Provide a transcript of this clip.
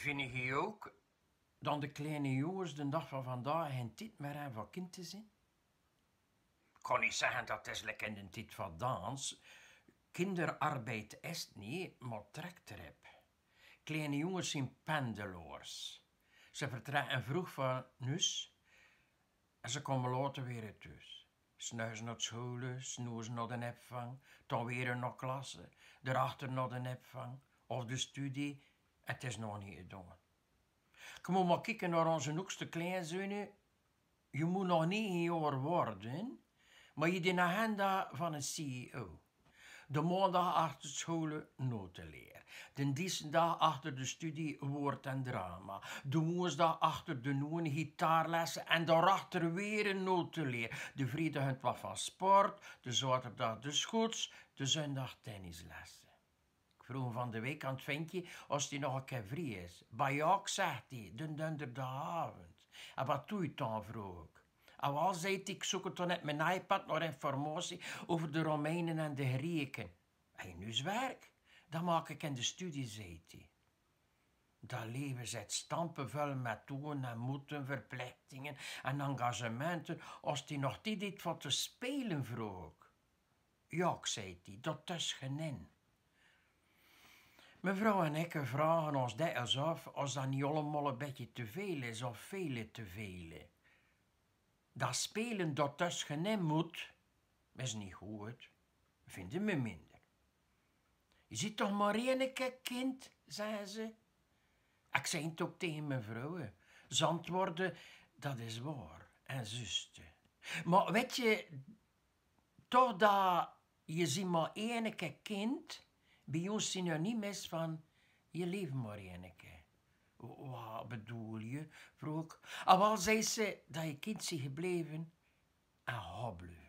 Vind je ook dan de kleine jongens de dag van vandaag geen tijd meer hebben van kind te zijn? Ik kan niet zeggen dat het een in de tijd van dans. Kinderarbeid is niet, maar trekt erop. Kleine jongens zijn pendeloers. Ze vertrekken vroeg van nus en ze komen later weer thuis. Snuizen naar school, snoezen naar de nepvang, dan weer naar klasse, daarachter naar de nepvang of de studie het is nog niet gedaan. Ik moet maar kijken naar onze noekste kleinzoon. Je moet nog niet negen jaar worden, maar je de agenda van een CEO. De maandag achter de school notenleer. De dinsdag achter de studie woord en drama. De woensdag achter de noen gitaarlessen en daarachter weer een notenleer. De vrijdag het wat van sport, de zaterdag de schoots, de zondag tennislessen vroeg van de week aan je als hij nog een keer vrij is. jaak zegt hij, de donderdagavond. En wat doe je dan, vroeg ik. En al zei ik, zoek het dan op mijn iPad naar informatie over de Romeinen en de Grieken. En nu is werk. Dat maak ik in de studie, zei hij. Dat leven zit veel met doen en moeten, verplichtingen en engagementen, als die nog dit deed wat te spelen vroeg. Ja, zei hij, dat is genin. Mevrouw en ik vragen ons dit af als dat niet allemaal een beetje te veel is of vele te veel. Dat spelen dat dus in moet, is niet goed, vinden we minder. Je ziet toch maar één keer kind, zei ze. Ik zei het ook tegen mijn Ze antwoordde, dat is waar, en zuster. Maar weet je, toch dat je ziet maar één keer kind bij ons synoniem is van je leven Marianneke. Wat bedoel je? vroeg ik. Ah, wel zei ze dat je kind is gebleven en hobbelen.